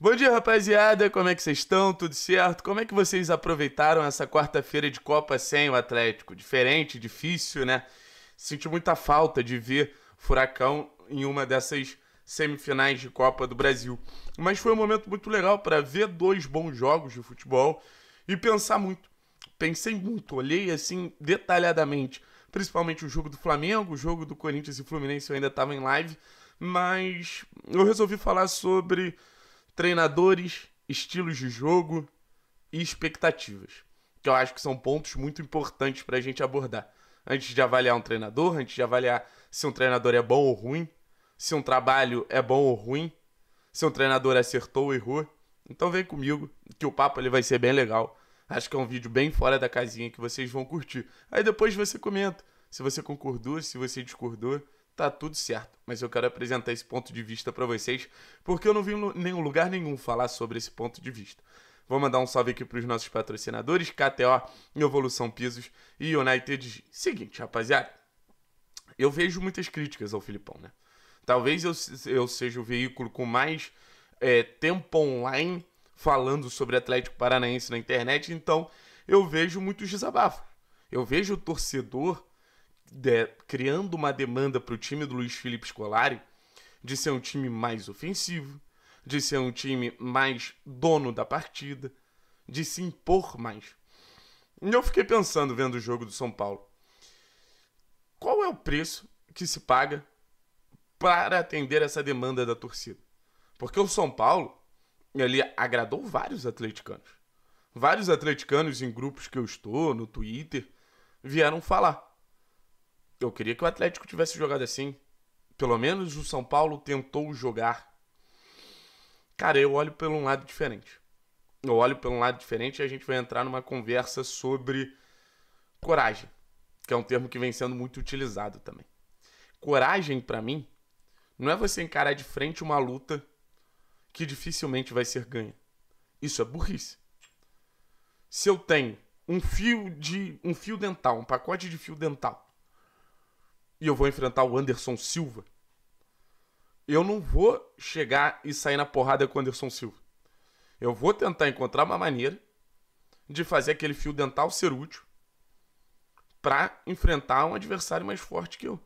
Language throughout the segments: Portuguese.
Bom dia, rapaziada. Como é que vocês estão? Tudo certo? Como é que vocês aproveitaram essa quarta-feira de Copa sem o Atlético? Diferente, difícil, né? Senti muita falta de ver Furacão em uma dessas semifinais de Copa do Brasil. Mas foi um momento muito legal para ver dois bons jogos de futebol e pensar muito. Pensei muito, olhei assim detalhadamente, principalmente o jogo do Flamengo, o jogo do Corinthians e Fluminense eu ainda estava em live, mas eu resolvi falar sobre treinadores, estilos de jogo e expectativas, que eu acho que são pontos muito importantes para a gente abordar. Antes de avaliar um treinador, antes de avaliar se um treinador é bom ou ruim, se um trabalho é bom ou ruim, se um treinador acertou ou errou. Então vem comigo, que o papo ele vai ser bem legal. Acho que é um vídeo bem fora da casinha que vocês vão curtir. Aí depois você comenta se você concordou, se você discordou tá tudo certo. Mas eu quero apresentar esse ponto de vista para vocês, porque eu não vi nenhum lugar nenhum falar sobre esse ponto de vista. Vou mandar um salve aqui para os nossos patrocinadores, KTO, Evolução Pisos e United. Seguinte, rapaziada, eu vejo muitas críticas ao Filipão, né? Talvez eu, eu seja o veículo com mais é, tempo online falando sobre Atlético Paranaense na internet, então eu vejo muitos desabafos. Eu vejo o torcedor criando uma demanda para o time do Luiz Felipe Scolari de ser um time mais ofensivo, de ser um time mais dono da partida, de se impor mais. E eu fiquei pensando vendo o jogo do São Paulo. Qual é o preço que se paga para atender essa demanda da torcida? Porque o São Paulo, ele agradou vários atleticanos. Vários atleticanos em grupos que eu estou, no Twitter, vieram falar. Eu queria que o Atlético tivesse jogado assim. Pelo menos o São Paulo tentou jogar. Cara, eu olho por um lado diferente. Eu olho por um lado diferente e a gente vai entrar numa conversa sobre coragem, que é um termo que vem sendo muito utilizado também. Coragem, para mim, não é você encarar de frente uma luta que dificilmente vai ser ganha. Isso é burrice. Se eu tenho um fio de um fio dental, um pacote de fio dental, e eu vou enfrentar o Anderson Silva, eu não vou chegar e sair na porrada com o Anderson Silva. Eu vou tentar encontrar uma maneira de fazer aquele fio dental ser útil para enfrentar um adversário mais forte que eu.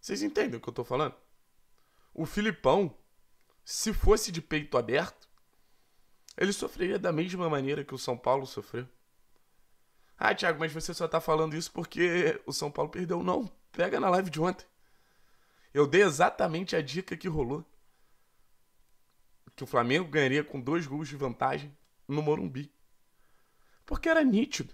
Vocês entendem o que eu tô falando? O Filipão, se fosse de peito aberto, ele sofreria da mesma maneira que o São Paulo sofreu. Ah, Thiago, mas você só tá falando isso porque o São Paulo perdeu. Não, pega na live de ontem. Eu dei exatamente a dica que rolou. Que o Flamengo ganharia com dois gols de vantagem no Morumbi. Porque era nítido.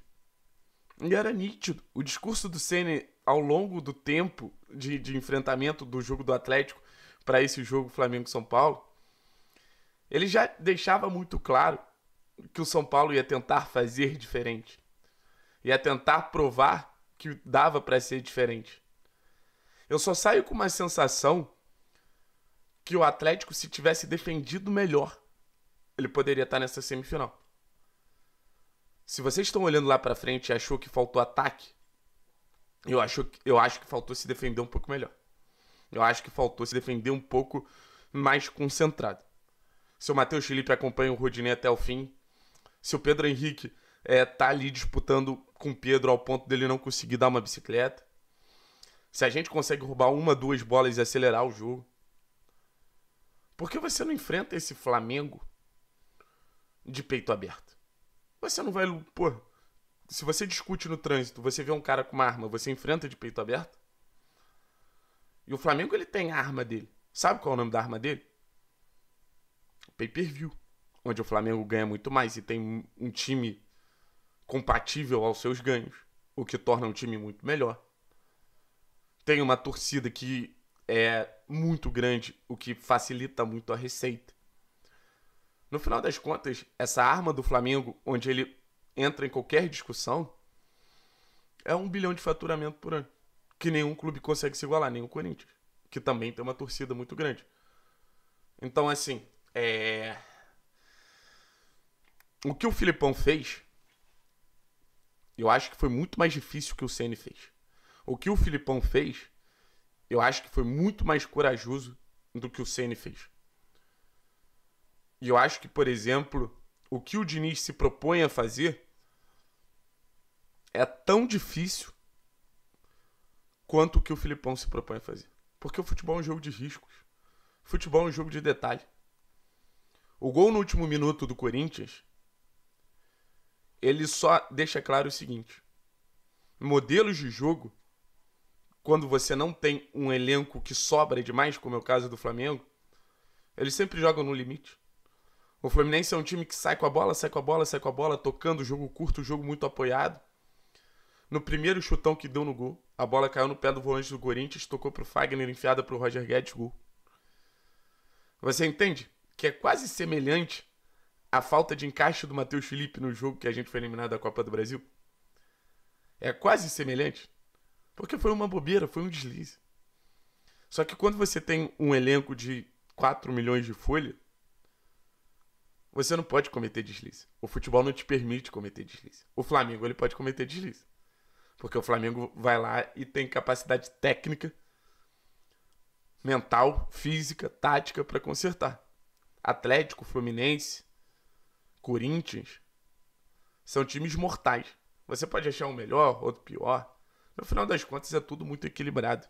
E era nítido. O discurso do Ceni ao longo do tempo de, de enfrentamento do jogo do Atlético para esse jogo Flamengo-São Paulo, ele já deixava muito claro que o São Paulo ia tentar fazer diferente ia tentar provar que dava para ser diferente. Eu só saio com uma sensação que o Atlético, se tivesse defendido melhor, ele poderia estar nessa semifinal. Se vocês estão olhando lá para frente e achou que faltou ataque, eu acho, eu acho que faltou se defender um pouco melhor. Eu acho que faltou se defender um pouco mais concentrado. Se o Matheus Felipe acompanha o Rodinei até o fim, se o Pedro Henrique é, tá ali disputando com Pedro ao ponto dele não conseguir dar uma bicicleta. Se a gente consegue roubar uma, duas bolas e acelerar o jogo. Por que você não enfrenta esse Flamengo de peito aberto? Você não vai. Pô, se você discute no trânsito, você vê um cara com uma arma, você enfrenta de peito aberto? E o Flamengo ele tem a arma dele. Sabe qual é o nome da arma dele? Pay per view. Onde o Flamengo ganha muito mais e tem um time compatível aos seus ganhos, o que torna um time muito melhor. Tem uma torcida que é muito grande, o que facilita muito a receita. No final das contas, essa arma do Flamengo, onde ele entra em qualquer discussão, é um bilhão de faturamento por ano. Que nenhum clube consegue se igualar, nem o Corinthians, que também tem uma torcida muito grande. Então, assim, é. O que o Filipão fez eu acho que foi muito mais difícil que o Ceni fez. O que o Filipão fez, eu acho que foi muito mais corajoso do que o Ceni fez. E eu acho que, por exemplo, o que o Diniz se propõe a fazer é tão difícil quanto o que o Filipão se propõe a fazer. Porque o futebol é um jogo de riscos. O futebol é um jogo de detalhe. O gol no último minuto do Corinthians ele só deixa claro o seguinte: modelos de jogo, quando você não tem um elenco que sobra demais, como é o caso do Flamengo, eles sempre jogam no limite. O Fluminense é um time que sai com a bola, sai com a bola, sai com a bola, tocando jogo curto, jogo muito apoiado. No primeiro chutão que deu no gol, a bola caiu no pé do volante do Corinthians, tocou pro Fagner, enfiada pro Roger Guedes, gol. Você entende? Que é quase semelhante a falta de encaixe do Matheus Felipe no jogo que a gente foi eliminado da Copa do Brasil? É quase semelhante. Porque foi uma bobeira, foi um deslize. Só que quando você tem um elenco de 4 milhões de folha, você não pode cometer deslize. O futebol não te permite cometer deslize. O Flamengo, ele pode cometer deslize. Porque o Flamengo vai lá e tem capacidade técnica, mental, física, tática para consertar. Atlético, Fluminense, Corinthians, são times mortais. Você pode achar um melhor, outro pior. No final das contas, é tudo muito equilibrado.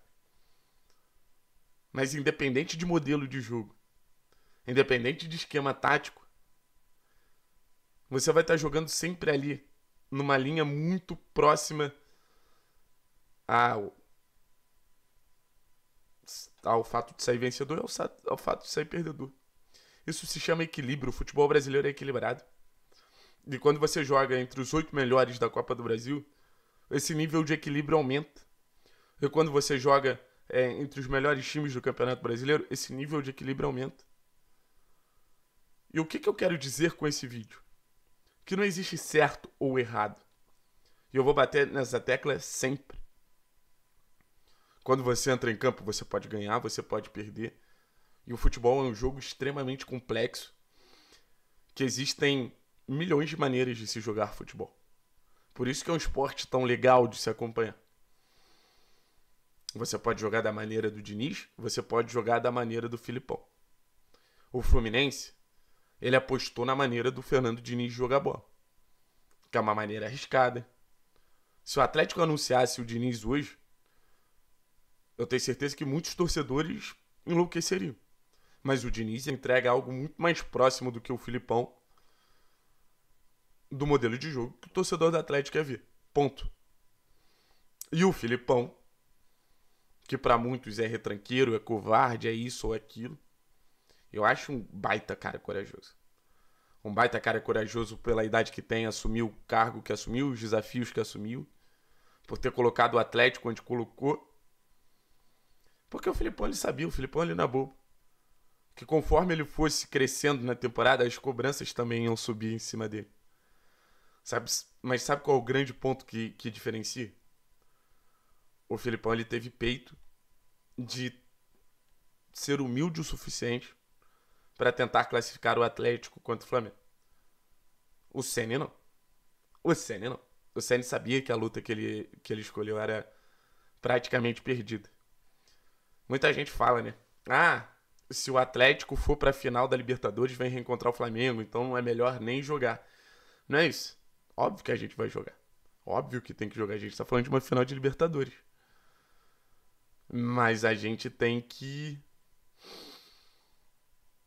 Mas independente de modelo de jogo, independente de esquema tático, você vai estar jogando sempre ali, numa linha muito próxima ao, ao fato de sair vencedor e ao, ao fato de sair perdedor. Isso se chama equilíbrio. O futebol brasileiro é equilibrado. E quando você joga entre os oito melhores da Copa do Brasil, esse nível de equilíbrio aumenta. E quando você joga é, entre os melhores times do Campeonato Brasileiro, esse nível de equilíbrio aumenta. E o que, que eu quero dizer com esse vídeo? Que não existe certo ou errado. E eu vou bater nessa tecla sempre. Quando você entra em campo, você pode ganhar, você pode perder. E o futebol é um jogo extremamente complexo, que existem milhões de maneiras de se jogar futebol. Por isso que é um esporte tão legal de se acompanhar. Você pode jogar da maneira do Diniz, você pode jogar da maneira do Filipão. O Fluminense, ele apostou na maneira do Fernando Diniz jogar bola, que é uma maneira arriscada. Se o Atlético anunciasse o Diniz hoje, eu tenho certeza que muitos torcedores enlouqueceriam. Mas o Diniz entrega algo muito mais próximo do que o Filipão do modelo de jogo que o torcedor do Atlético quer ver. Ponto. E o Filipão, que para muitos é retranqueiro, é covarde, é isso ou aquilo, eu acho um baita cara corajoso. Um baita cara corajoso pela idade que tem, assumiu o cargo que assumiu, os desafios que assumiu, por ter colocado o Atlético onde colocou. Porque o Filipão ele sabia, o Filipão ele não é bobo que conforme ele fosse crescendo na temporada, as cobranças também iam subir em cima dele. Sabe, mas sabe qual é o grande ponto que, que diferencia? O Filipão ele teve peito de ser humilde o suficiente para tentar classificar o Atlético contra o Flamengo. O Ceni não. O Ceni não. O Ceni sabia que a luta que ele, que ele escolheu era praticamente perdida. Muita gente fala, né? Ah, se o Atlético for para a final da Libertadores, vai reencontrar o Flamengo, então não é melhor nem jogar. Não é isso? Óbvio que a gente vai jogar. Óbvio que tem que jogar. A gente está falando de uma final de Libertadores. Mas a gente tem que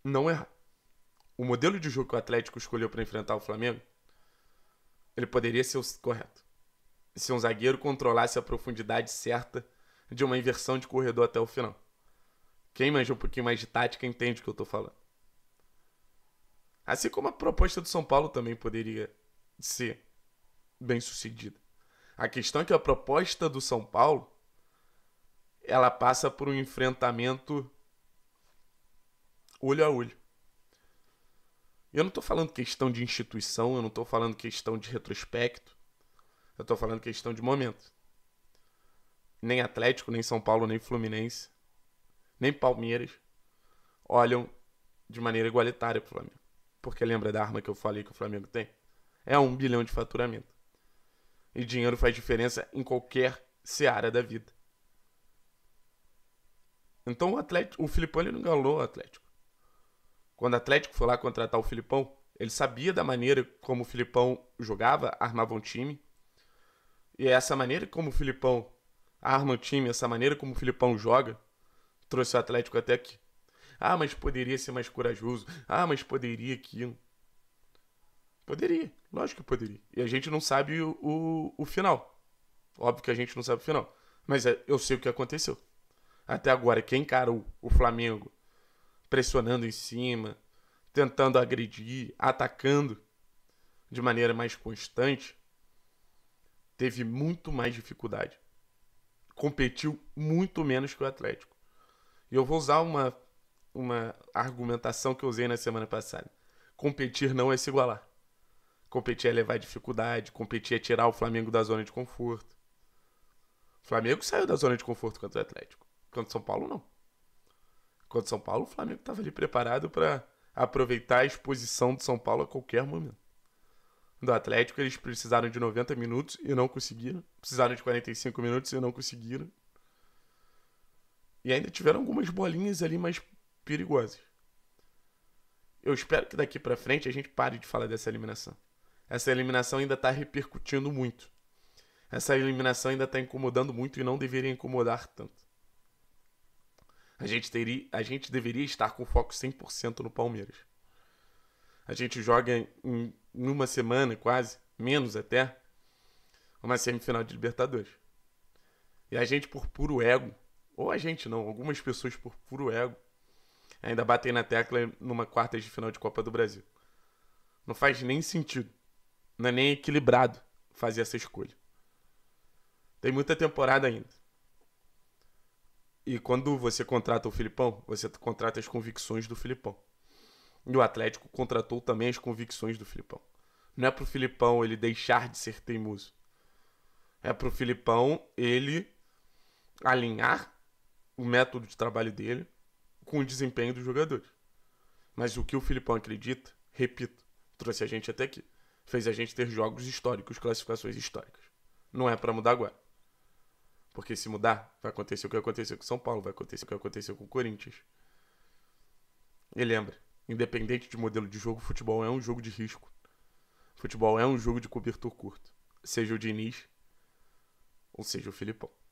não errar. O modelo de jogo que o Atlético escolheu para enfrentar o Flamengo, ele poderia ser o correto. Se um zagueiro controlasse a profundidade certa de uma inversão de corredor até o final. Quem manja um pouquinho mais de tática entende o que eu tô falando. Assim como a proposta do São Paulo também poderia ser bem sucedida. A questão é que a proposta do São Paulo ela passa por um enfrentamento olho a olho. Eu não estou falando questão de instituição, eu não estou falando questão de retrospecto, eu estou falando questão de momento. Nem Atlético, nem São Paulo, nem Fluminense nem Palmeiras olham de maneira igualitária para o Flamengo. Porque lembra da arma que eu falei que o Flamengo tem? É um bilhão de faturamento. E dinheiro faz diferença em qualquer seara da vida. Então o Atlético, o Filipão ele não galou o Atlético. Quando o Atlético foi lá contratar o Filipão, ele sabia da maneira como o Filipão jogava, armava um time. E é essa maneira como o Filipão arma o time, essa maneira como o Filipão joga, trouxe o Atlético até aqui. Ah, mas poderia ser mais corajoso. Ah, mas poderia aquilo. Poderia, lógico que poderia. E a gente não sabe o, o, o final. Óbvio que a gente não sabe o final. Mas é, eu sei o que aconteceu. Até agora, quem encarou o Flamengo pressionando em cima, tentando agredir, atacando de maneira mais constante, teve muito mais dificuldade. Competiu muito menos que o Atlético. E eu vou usar uma, uma argumentação que eu usei na semana passada. Competir não é se igualar. Competir é levar dificuldade, competir é tirar o Flamengo da zona de conforto. O Flamengo saiu da zona de conforto contra o Atlético. Contra o São Paulo, não. Contra o São Paulo, o Flamengo estava ali preparado para aproveitar a exposição do São Paulo a qualquer momento. Do Atlético, eles precisaram de 90 minutos e não conseguiram. Precisaram de 45 minutos e não conseguiram. E ainda tiveram algumas bolinhas ali mais perigosas. Eu espero que daqui para frente a gente pare de falar dessa eliminação. Essa eliminação ainda está repercutindo muito. Essa eliminação ainda está incomodando muito e não deveria incomodar tanto. A gente, teria, a gente deveria estar com foco 100% no Palmeiras. A gente joga em, em uma semana quase, menos até, uma semifinal de Libertadores. E a gente, por puro ego, ou a gente não, algumas pessoas por puro ego ainda batem na tecla numa quarta de final de Copa do Brasil. Não faz nem sentido. Não é nem equilibrado fazer essa escolha. Tem muita temporada ainda. E quando você contrata o Filipão, você contrata as convicções do Filipão. E o Atlético contratou também as convicções do Filipão. Não é pro Filipão ele deixar de ser teimoso. É pro Filipão ele alinhar o método de trabalho dele com o desempenho dos jogadores. Mas o que o Filipão acredita, repito, trouxe a gente até aqui. Fez a gente ter jogos históricos, classificações históricas. Não é para mudar agora. Porque se mudar, vai acontecer o que aconteceu com São Paulo, vai acontecer o que aconteceu com o Corinthians. E lembra, independente de modelo de jogo, futebol é um jogo de risco. Futebol é um jogo de cobertor curto. Seja o Diniz, ou seja o Filipão.